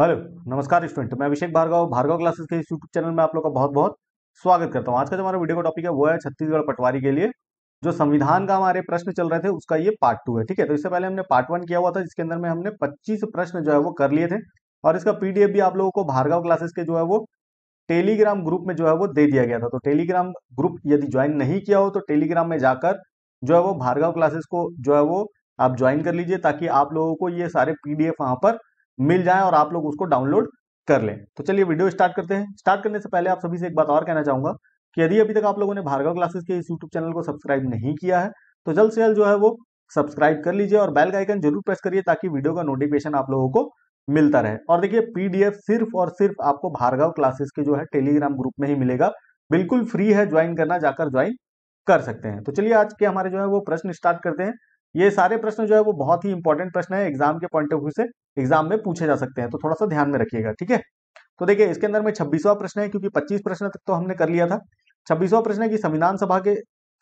hello नमस्कार student मैं अभिषेक Bhargava Bhargava classes के इस यूट्यूब चैनल में आप लोग का बहुत बहुत स्वागत करता हूँ आज का जो हमारा वीडियो का टॉपिक है वो है छत्तीसगढ़ पटवारी के लिए जो संविधान का हमारे प्रश्न चल रहे थे उसका ये पार्ट टू है ठीक है तो इससे पहले हमने पार्ट वन किया हुआ था जिसके अंदर में हमने पच्चीस प्रश्न जो है वो कर लिए थे और इसका पीडीएफ भी आप लोगों को भार्गव क्लासेस के जो है वो टेलीग्राम ग्रुप में जो है वो दे दिया गया था तो टेलीग्राम ग्रुप यदि ज्वाइन नहीं किया हो तो टेलीग्राम में जाकर जो है वो भार्गव क्लासेस को जो है वो आप ज्वाइन कर लीजिए ताकि आप लोगों को ये सारे पीडीएफ वहां पर मिल जाए और आप लोग उसको डाउनलोड कर लें तो चलिए वीडियो स्टार्ट करते हैं स्टार्ट करने से पहले आप सभी से एक बात और कहना चाहूंगा कि यदि अभी तक आप लोगों ने भार्गव क्लासेस के इस यूट्यूब चैनल को सब्सक्राइब नहीं किया है तो जल्द से जल्द जो है वो सब्सक्राइब कर लीजिए और बेल का आइकन जरूर प्रेस करिए ताकि वीडियो का नोटिफिकेशन आप लोगों को मिलता रहे और देखिए पीडीएफ सिर्फ और सिर्फ आपको भार्गव क्लासेस के जो है टेलीग्राम ग्रुप में ही मिलेगा बिल्कुल फ्री है ज्वाइन करना जाकर ज्वाइन कर सकते हैं तो चलिए आज के हमारे जो है वो प्रश्न स्टार्ट करते हैं ये सारे प्रश्न जो है वो बहुत ही इंपॉर्टेंट प्रश्न है एग्जाम के पॉइंट ऑफ व्यू से एग्जाम में पूछे जा सकते हैं तो थोड़ा सा ध्यान में रखिएगा ठीक है तो देखिए इसके अंदर में छब्बीसवा प्रश्न है क्योंकि पच्चीस प्रश्न तक तो हमने कर लिया था छब्बीसवा प्रश्न है कि संविधान सभा के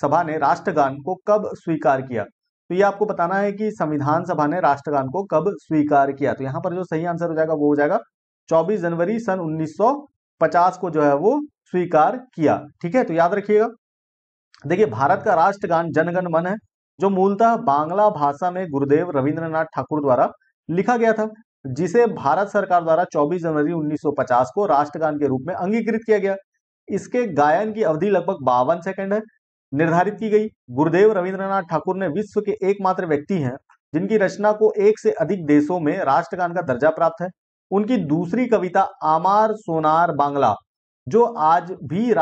सभा ने राष्ट्रगान को कब स्वीकार किया तो ये आपको बताना है कि संविधान सभा ने राष्ट्रगान को कब स्वीकार किया तो यहाँ पर जो सही आंसर हो जाएगा वो हो जाएगा चौबीस जनवरी सन उन्नीस को जो है वो स्वीकार किया ठीक है तो याद रखिएगा देखिए भारत का राष्ट्रगान जनगण मन है जो मूलतः बांग्ला भाषा में गुरुदेव रविंद्रनाथ ठाकुर द्वारा लिखा गया था जिसे भारत सरकार द्वारा 24 जनवरी 1950 को राष्ट्रगान के रूप में अंगीकृत किया गया इसके गायन की अवधि लगभग बावन सेकंड है निर्धारित की गई गुरुदेव रविंद्रनाथ ठाकुर ने विश्व के एकमात्र व्यक्ति हैं जिनकी रचना को एक से अधिक देशों में राष्ट्रगान का दर्जा प्राप्त है उनकी दूसरी कविता आमार सोनार बांग्ला जो आज भी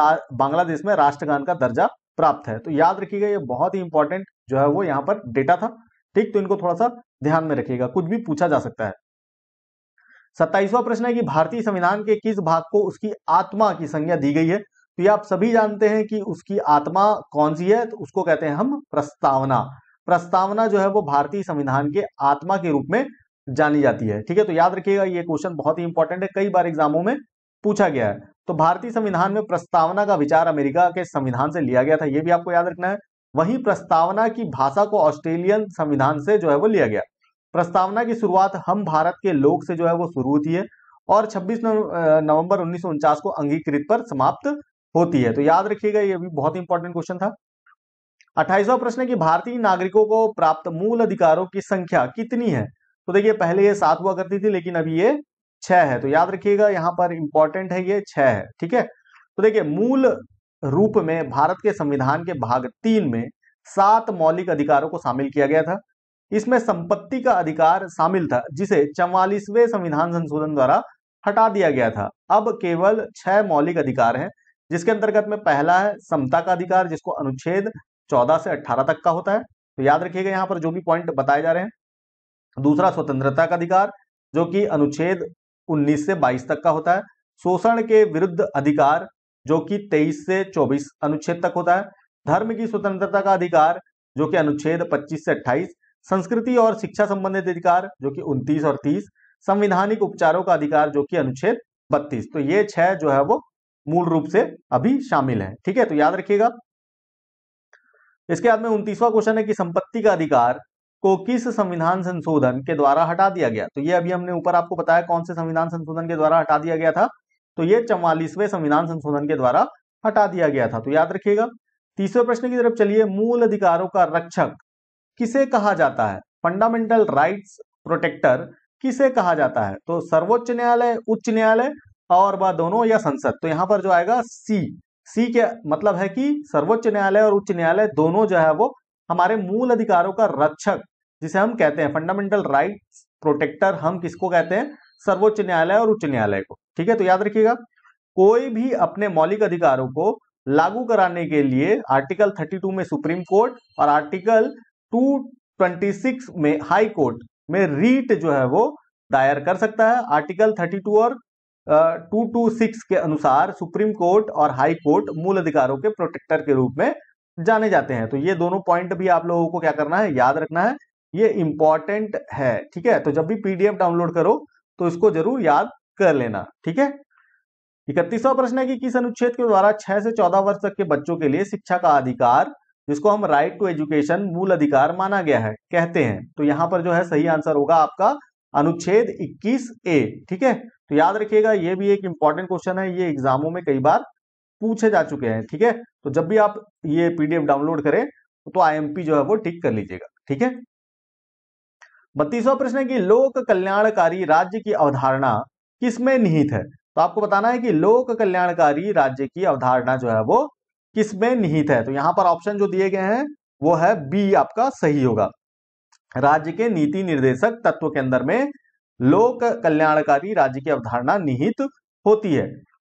बांग्लादेश में राष्ट्रगान का दर्जा प्राप्त है तो याद रखिएगा ये बहुत ही इंपॉर्टेंट जो है वो यहाँ पर डेटा था ठीक तो इनको थोड़ा सा ध्यान में रखिएगा कुछ भी पूछा जा सकता है सत्ताईसवा प्रश्न है कि भारतीय संविधान के किस भाग को उसकी आत्मा की संज्ञा दी गई है तो ये आप सभी जानते हैं कि उसकी आत्मा कौन सी है तो उसको कहते हैं हम प्रस्तावना प्रस्तावना जो है वो भारतीय संविधान के आत्मा के रूप में जानी जाती है ठीक है तो याद रखिएगा ये क्वेश्चन बहुत ही इंपॉर्टेंट है कई बार एग्जामों में पूछा गया है तो भारतीय संविधान में प्रस्तावना का विचार अमेरिका के संविधान से लिया गया था यह भी आपको याद रखना है वही प्रस्तावना की भाषा को ऑस्ट्रेलियन संविधान से जो है वो लिया गया प्रस्तावना की शुरुआत हम भारत के लोग से जो है वो शुरू होती है और 26 नवंबर उन्नीस को अंगीकृत पर समाप्त होती है तो याद रखिएगा ये भी बहुत इंपॉर्टेंट क्वेश्चन था अट्ठाईसवा प्रश्न की भारतीय नागरिकों को प्राप्त मूल अधिकारों की संख्या कितनी है तो देखिए पहले ये सात हुआ करती थी लेकिन अभी ये छह है तो याद रखिएगा यहाँ पर इंपॉर्टेंट है ये छह है ठीक है तो देखिए मूल रूप में भारत के संविधान के भाग तीन में सात मौलिक अधिकारों को शामिल किया गया था इसमें संपत्ति का अधिकार शामिल था जिसे चवालीसवें संविधान संशोधन द्वारा हटा दिया गया था अब केवल छह मौलिक अधिकार हैं जिसके अंतर्गत में पहला है समता का अधिकार जिसको अनुच्छेद 14 से 18 तक का होता है तो याद रखिएगा यहाँ पर जो भी पॉइंट बताए जा रहे हैं दूसरा स्वतंत्रता का अधिकार जो कि अनुच्छेद 19 से 22 तक का होता है शोषण के विरुद्ध अधिकार जो कि 23 से 24 अनुच्छेद तक होता है धर्म की स्वतंत्रता का अधिकार जो कि अनुच्छेद 25 से 28 संस्कृति और शिक्षा संबंधित अधिकार जो कि 29 और 30 संविधानिक उपचारों का अधिकार जो कि अनुच्छेद 32 तो ये छह जो है वो मूल रूप से अभी शामिल है ठीक है तो याद रखिएगा इसके बाद में उनतीसवा क्वेश्चन है कि संपत्ति का अधिकार को किस संविधान संशोधन के द्वारा हटा दिया गया तो ये अभी हमने ऊपर आपको बताया कौन से संविधान संशोधन के द्वारा हटा दिया गया था तो ये चौवालीसवें संविधान संशोधन के द्वारा हटा दिया गया था तो याद रखिएगा तीसरे प्रश्न की तरफ चलिए मूल अधिकारों का रक्षक किसे कहा जाता है फंडामेंटल राइट्स प्रोटेक्टर किसे कहा जाता है तो सर्वोच्च न्यायालय उच्च न्यायालय और वह दोनों या संसद तो यहां पर जो आएगा सी सी के मतलब है कि सर्वोच्च न्यायालय और उच्च न्यायालय दोनों जो है वो हमारे मूल अधिकारों का रक्षक जिसे हम कहते हैं फंडामेंटल राइट प्रोटेक्टर हम किसको कहते हैं सर्वोच्च न्यायालय और उच्च न्यायालय को ठीक है तो याद रखिएगा कोई भी अपने मौलिक अधिकारों को लागू कराने के लिए आर्टिकल 32 में सुप्रीम कोर्ट और आर्टिकल 226 में हाई कोर्ट में रीट जो है वो दायर कर सकता है आर्टिकल 32 और टू टू सिक्स के अनुसार सुप्रीम कोर्ट और हाई कोर्ट मूल अधिकारों के प्रोटेक्टर के रूप में जाने जाते हैं तो ये दोनों पॉइंट भी आप लोगों को क्या करना है याद रखना है ये इंपॉर्टेंट है ठीक है तो जब भी पीडीएफ डाउनलोड करो तो इसको जरूर याद कर लेना ठीक है इकतीसवा प्रश्न है कि किस अनुच्छेद के द्वारा छह से चौदह वर्ष तक के बच्चों के लिए शिक्षा का अधिकार जिसको हम राइट टू एजुकेशन मूल अधिकार माना गया है कहते हैं तो यहाँ पर जो है सही आंसर होगा आपका अनुच्छेद 21 ए ठीक है तो याद रखिएगा ये भी एक इंपॉर्टेंट क्वेश्चन है ये एग्जामों में कई बार पूछे जा चुके हैं ठीक है तो जब भी आप ये पीडीएफ डाउनलोड करें तो आईएमपी जो है वो टिक कर लीजिएगा ठीक है बत्तीसवा प्रश्न है कि लोक कल्याणकारी राज्य की अवधारणा किसमें निहित है तो आपको बताना है कि लोक कल्याणकारी राज्य की अवधारणा जो है वो किसमें निहित है तो यहाँ पर ऑप्शन जो दिए गए हैं वो है बी आपका सही होगा राज्य के नीति निर्देशक तत्व के अंदर में लोक कल्याणकारी राज्य की अवधारणा निहित होती है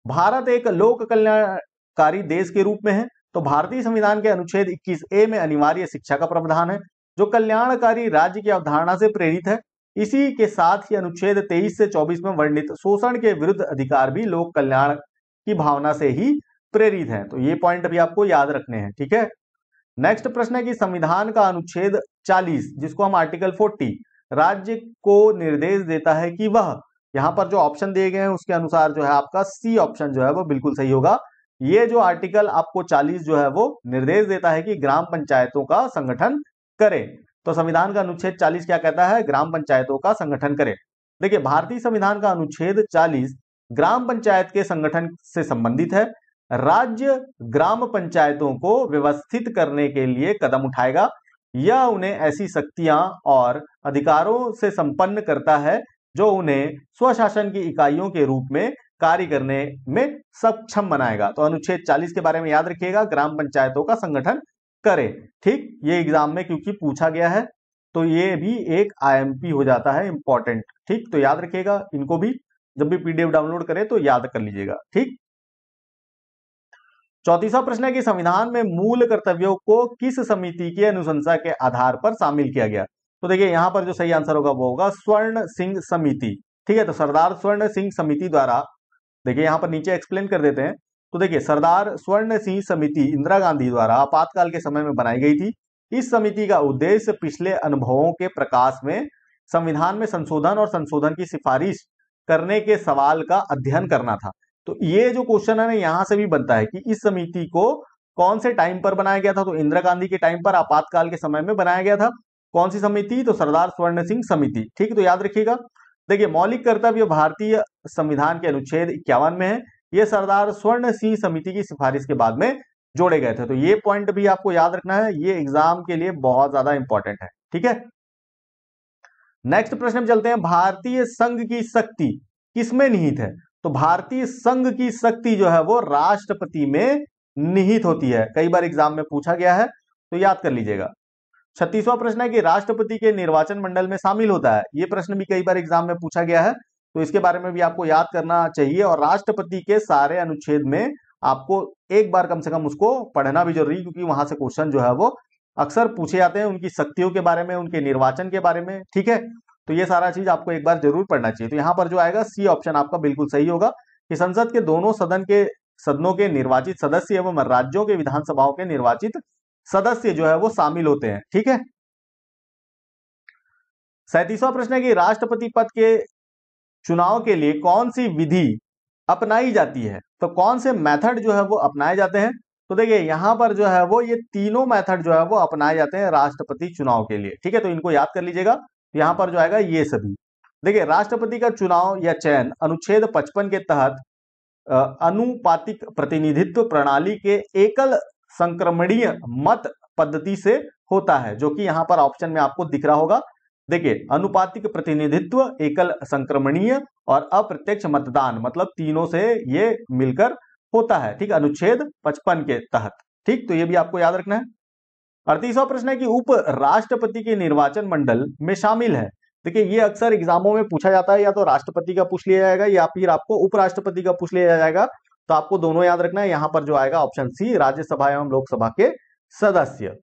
भारत एक लोक कल्याणकारी देश के रूप में है तो भारतीय संविधान के अनुच्छेद 21 ए में अनिवार्य शिक्षा का प्रावधान है जो कल्याणकारी राज्य की अवधारणा से प्रेरित है इसी के साथ ही अनुच्छेद 23 से 24 में वर्णित शोषण के विरुद्ध अधिकार भी लोक कल्याण की भावना से ही प्रेरित हैं तो ये पॉइंट भी आपको याद रखने हैं ठीक है नेक्स्ट प्रश्न है कि संविधान का अनुच्छेद 40 जिसको हम आर्टिकल 40 राज्य को निर्देश देता है कि वह यहां पर जो ऑप्शन दिए गए हैं उसके अनुसार जो है आपका सी ऑप्शन जो है वो बिल्कुल सही होगा ये जो आर्टिकल आपको 40 जो है वो निर्देश देता है कि ग्राम पंचायतों का संगठन करे तो संविधान का अनुच्छेद 40 क्या कहता है ग्राम पंचायतों का संगठन करे देखिए भारतीय संविधान का अनुच्छेद 40 ग्राम पंचायत के संगठन से संबंधित है राज्य ग्राम पंचायतों को व्यवस्थित करने के लिए कदम उठाएगा या उन्हें ऐसी शक्तियां और अधिकारों से संपन्न करता है जो उन्हें स्वशासन की इकाइयों के रूप में कार्य करने में सक्षम बनाएगा तो अनुच्छेद 40 के बारे में याद रखिएगा ग्राम पंचायतों का संगठन करें ठीक ये एग्जाम में क्योंकि पूछा गया है तो ये भी एक आईएमपी हो जाता है इंपॉर्टेंट ठीक तो याद रखिएगा इनको भी जब भी पीडीएफ डाउनलोड करें तो याद कर लीजिएगा ठीक चौतीसवा प्रश्न है कि संविधान में मूल कर्तव्यों को किस समिति की अनुशंसा के आधार पर शामिल किया गया तो देखिए यहां पर जो सही आंसर होगा वो होगा स्वर्ण सिंह समिति ठीक है तो सरदार स्वर्ण सिंह समिति द्वारा देखिए यहां पर नीचे एक्सप्लेन कर देते हैं तो देखिए सरदार स्वर्ण सिंह समिति इंदिरा गांधी द्वारा आपातकाल के समय में बनाई गई थी इस समिति का उद्देश्य पिछले अनुभवों के प्रकाश में संविधान में संशोधन और संशोधन की सिफारिश करने के सवाल का अध्ययन करना था तो ये जो क्वेश्चन है ना यहां से भी बनता है कि इस समिति को कौन से टाइम पर बनाया गया था तो इंदिरा गांधी के टाइम पर आपातकाल के समय में बनाया गया था कौन सी समिति तो सरदार स्वर्ण सिंह समिति ठीक है तो याद रखिएगा देखिए मौलिक कर्तव्य भारतीय संविधान के अनुच्छेद इक्यावन में है ये सरदार स्वर्ण सिंह समिति की सिफारिश के बाद में जोड़े गए थे तो ये पॉइंट भी आपको याद रखना है ये एग्जाम के लिए बहुत ज्यादा इंपॉर्टेंट है ठीक है नेक्स्ट प्रश्न में चलते हैं भारतीय संघ की शक्ति किसमें निहित है तो भारतीय संघ की शक्ति जो है वो राष्ट्रपति में निहित होती है कई बार एग्जाम में पूछा गया है तो याद कर लीजिएगा छत्तीसवां प्रश्न है कि राष्ट्रपति के निर्वाचन मंडल में शामिल होता है ये प्रश्न भी कई बार एग्जाम में पूछा गया है तो इसके बारे में भी आपको याद करना चाहिए और राष्ट्रपति के सारे अनुच्छेद में आपको एक बार कम से कम उसको पढ़ना भी जरूरी क्योंकि वहां से क्वेश्चन जो है वो अक्सर पूछे जाते हैं उनकी शक्तियों के बारे में उनके निर्वाचन के बारे में ठीक है तो ये सारा चीज आपको एक बार जरूर पढ़ना चाहिए तो यहाँ पर जो आएगा सी ऑप्शन आपका बिल्कुल सही होगा कि संसद के दोनों सदन के सदनों के निर्वाचित सदस्य एवं राज्यों के विधानसभाओं के निर्वाचित सदस्य जो है वो शामिल होते हैं ठीक है सैतीसवा प्रश्न है कि राष्ट्रपति पद के चुनाव के लिए कौन सी विधि अपनाई जाती है तो कौन से मेथड जो है वो अपनाए जाते हैं तो देखिए यहाँ पर जो है वो ये तीनों मेथड जो है वो अपनाए जाते हैं राष्ट्रपति चुनाव के लिए ठीक है तो इनको याद कर लीजिएगा यहाँ पर जो आएगा ये सभी देखिए राष्ट्रपति का चुनाव या चयन अनुच्छेद 55 के तहत अनुपातिक प्रतिनिधित्व प्रणाली के एकल संक्रमणीय मत पद्धति से होता है जो कि यहाँ पर ऑप्शन में आपको दिख रहा होगा देखिए अनुपातिक प्रतिनिधित्व एकल संक्रमणीय और अप्रत्यक्ष मतदान मतलब तीनों से ये मिलकर होता है ठीक अनुच्छेद पचपन के तहत ठीक तो ये भी आपको याद रखना है अड़तीसवा प्रश्न है कि उपराष्ट्रपति के निर्वाचन मंडल में शामिल है देखिए ये अक्सर एग्जामों में पूछा जाता है या तो राष्ट्रपति का पूछ लिया जाएगा या फिर आपको उपराष्ट्रपति का पूछ लिया जाएगा तो आपको दोनों याद रखना है यहां पर जो आएगा ऑप्शन सी राज्यसभा एवं लोकसभा के सदस्य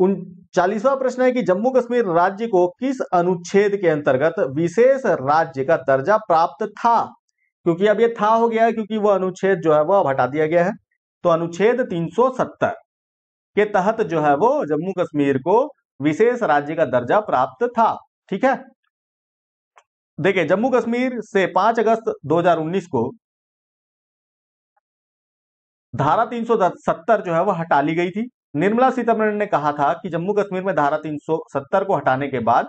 चालीसवा प्रश्न है कि जम्मू कश्मीर राज्य को किस अनुच्छेद के अंतर्गत विशेष राज्य का दर्जा प्राप्त था क्योंकि अब ये था हो गया है क्योंकि वह अनुच्छेद जो है वह अब हटा दिया गया है तो अनुच्छेद 370 के तहत जो है वो जम्मू कश्मीर को विशेष राज्य का दर्जा प्राप्त था ठीक है देखिये जम्मू कश्मीर से पांच अगस्त दो को धारा तीन जो है वह हटा ली गई थी निर्मला सीतारमण ने कहा था कि जम्मू कश्मीर में धारा 370 को हटाने के बाद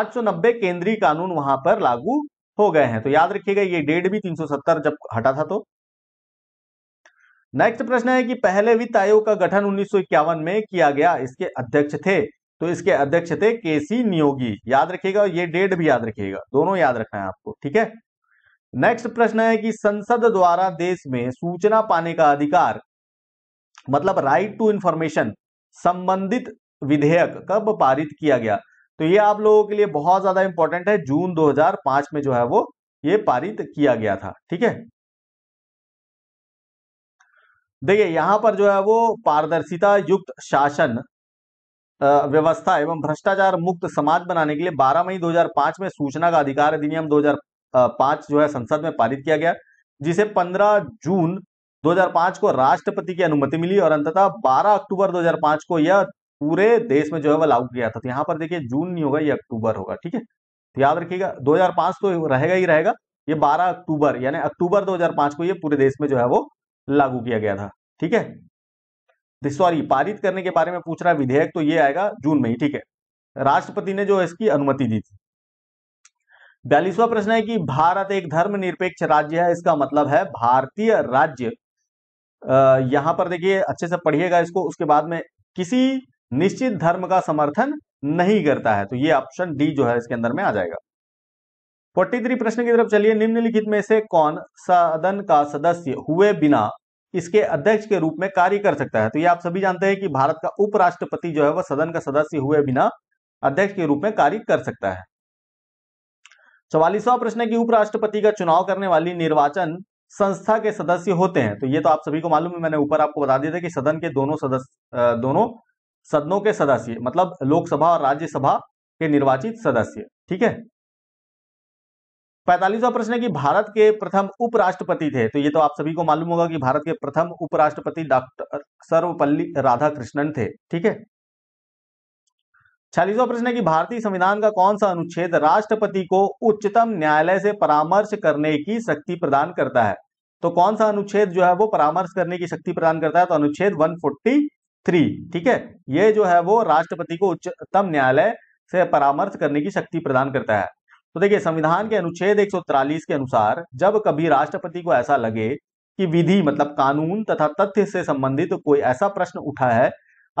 890 केंद्रीय कानून वहां पर लागू हो गए हैं तो याद रखिएगा ये डेट भी 370 जब हटा था तो नेक्स्ट प्रश्न है कि पहले वित्त आयोग का गठन उन्नीस में किया गया इसके अध्यक्ष थे तो इसके अध्यक्ष थे के सी नियोगी याद रखिएगा ये डेट भी याद रखिएगा दोनों याद रखना है आपको ठीक है नेक्स्ट प्रश्न है कि संसद द्वारा देश में सूचना पाने का अधिकार मतलब राइट टू इंफॉर्मेशन संबंधित विधेयक कब पारित किया गया तो ये आप लोगों के लिए बहुत ज्यादा इंपॉर्टेंट है जून 2005 में जो है वो ये पारित किया गया था ठीक है देखिए यहां पर जो है वो पारदर्शिता युक्त शासन व्यवस्था एवं भ्रष्टाचार मुक्त समाज बनाने के लिए 12 मई 2005 में सूचना का अधिकार अधिनियम 2005 जो है संसद में पारित किया गया जिसे 15 जून 2005 को राष्ट्रपति की अनुमति मिली और अंततः 12 अक्टूबर 2005 को यह पूरे देश में जो है वह लागू किया था तो यहां पर देखिए जून नहीं होगा यह अक्टूबर होगा ठीक है तो याद रखिएगा 2005 तो रहेगा ही रहेगा ये 12 अक्टूबर यानी अक्टूबर 2005 को यह पूरे देश में जो है वो लागू किया गया था ठीक है तो सॉरी पारित करने के बारे में पूछ रहा विधेयक तो ये आएगा जून में ही ठीक है राष्ट्रपति ने जो इसकी अनुमति दी थी बयालीसवा प्रश्न है कि भारत एक धर्मनिरपेक्ष राज्य है इसका मतलब है भारतीय राज्य यहां पर देखिए अच्छे से पढ़िएगा इसको उसके बाद में किसी निश्चित धर्म का समर्थन नहीं करता है तो ये ऑप्शन डी जो है इसके अंदर में आ जाएगा फोर्टी थ्री प्रश्न की तरफ चलिए निम्नलिखित में से कौन सदन का सदस्य हुए बिना इसके अध्यक्ष के रूप में कार्य कर सकता है तो ये आप सभी जानते हैं कि भारत का उपराष्ट्रपति जो है वह सदन का सदस्य हुए बिना अध्यक्ष के रूप में कार्य कर सकता है चौवालीसवा प्रश्न की उपराष्ट्रपति का चुनाव करने वाली निर्वाचन संस्था के सदस्य होते हैं तो ये तो आप सभी को मालूम है मैंने ऊपर आपको बता दिया था कि सदन के दोनों सदस्य दोनों सदनों के सदस्य मतलब लोकसभा और राज्यसभा के निर्वाचित सदस्य ठीक है पैतालीसवा प्रश्न है कि भारत के प्रथम उपराष्ट्रपति थे तो ये तो आप सभी को मालूम होगा कि भारत के प्रथम उपराष्ट्रपति डॉक्टर सर्वपल्ली राधाकृष्णन थे ठीक है छियालीसवा प्रश्न है कि भारतीय संविधान का कौन सा अनुच्छेद राष्ट्रपति को उच्चतम न्यायालय से परामर्श करने की शक्ति प्रदान करता है तो कौन सा अनुच्छेद जो है वो परामर्श करने की शक्ति प्रदान करता है तो अनुच्छेद 143 ठीक है ये जो है वो राष्ट्रपति को उच्चतम न्यायालय से परामर्श करने की शक्ति प्रदान करता है तो देखिए संविधान के अनुच्छेद एक के अनुसार जब कभी राष्ट्रपति को ऐसा लगे कि विधि मतलब कानून तथा तथ्य से संबंधित तो कोई ऐसा प्रश्न उठा है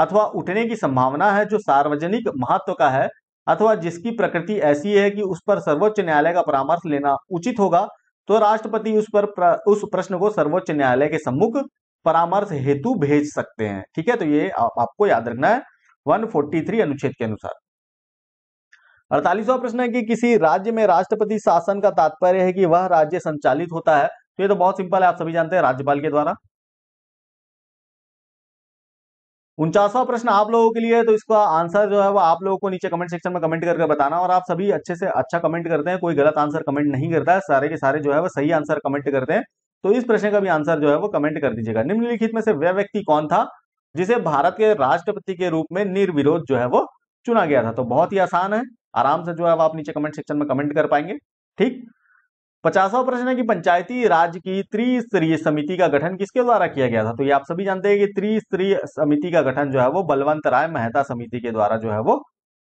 अथवा उठने की संभावना है जो सार्वजनिक महत्व का है अथवा जिसकी प्रकृति ऐसी है कि उस पर सर्वोच्च न्यायालय का परामर्श लेना उचित होगा तो राष्ट्रपति उस पर प्र, उस प्रश्न को सर्वोच्च न्यायालय के सम्मुख परामर्श हेतु भेज सकते हैं ठीक है तो ये आ, आपको याद रखना है 143 अनुच्छेद के अनुसार अड़तालीसवा प्रश्न है कि किसी राज्य में राष्ट्रपति शासन का तात्पर्य है कि वह राज्य संचालित होता है तो ये तो बहुत सिंपल है आप सभी जानते हैं राज्यपाल के द्वारा उनचासवा प्रश्न आप लोगों के लिए है तो इसका आंसर जो है वो आप लोगों को नीचे कमेंट सेक्शन में कमेंट करके बताना और आप सभी अच्छे से अच्छा कमेंट करते हैं कोई गलत आंसर कमेंट नहीं करता है सारे के सारे जो है वो सही आंसर कमेंट करते हैं तो इस प्रश्न का भी आंसर जो है वो कमेंट कर दीजिएगा निम्नलिखित में से वह व्यक्ति कौन था जिसे भारत के राष्ट्रपति के रूप में निर्विरोध जो है वो चुना गया था तो बहुत ही आसान है आराम से जो है वो आप नीचे कमेंट सेक्शन में कमेंट कर पाएंगे ठीक पचासवा प्रश्न है कि पंचायती राज की त्रिस्तरीय समिति का गठन किसके द्वारा किया गया था तो ये आप सभी जानते हैं कि त्रिस्तरीय समिति का गठन जो है वो बलवंत राय मेहता समिति के द्वारा जो है वो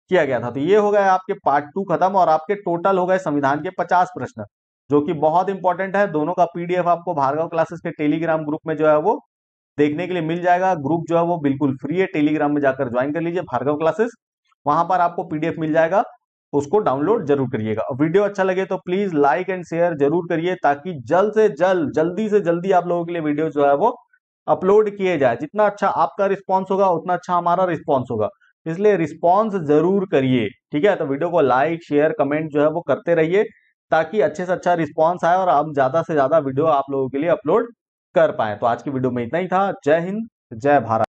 किया गया था तो ये हो गए आपके पार्ट टू खत्म और आपके टोटल हो गए संविधान के पचास प्रश्न जो कि बहुत इंपॉर्टेंट है दोनों का पीडीएफ आपको भार्गव क्लासेस के टेलीग्राम ग्रुप में जो है वो देखने के लिए मिल जाएगा ग्रुप जो है वो बिल्कुल फ्री है टेलीग्राम में जाकर ज्वाइन कर लीजिए भार्गव क्लासेस वहां पर आपको पीडीएफ मिल जाएगा उसको डाउनलोड जरूर करिएगा वीडियो अच्छा लगे तो प्लीज लाइक एंड शेयर जरूर करिए ताकि जल्द से जल्द जल्दी से जल्दी आप लोगों के लिए वीडियो जो है वो अपलोड किए जाए जितना अच्छा आपका रिस्पॉन्स होगा उतना अच्छा हमारा रिस्पॉन्स होगा इसलिए रिस्पॉन्स जरूर करिए ठीक है तो वीडियो को लाइक शेयर कमेंट जो है वो करते रहिए ताकि अच्छे से अच्छा रिस्पॉन्स आए और हम ज्यादा से ज्यादा वीडियो आप लोगों के लिए अपलोड कर पाए तो आज की वीडियो में इतना ही था जय हिंद जय भारत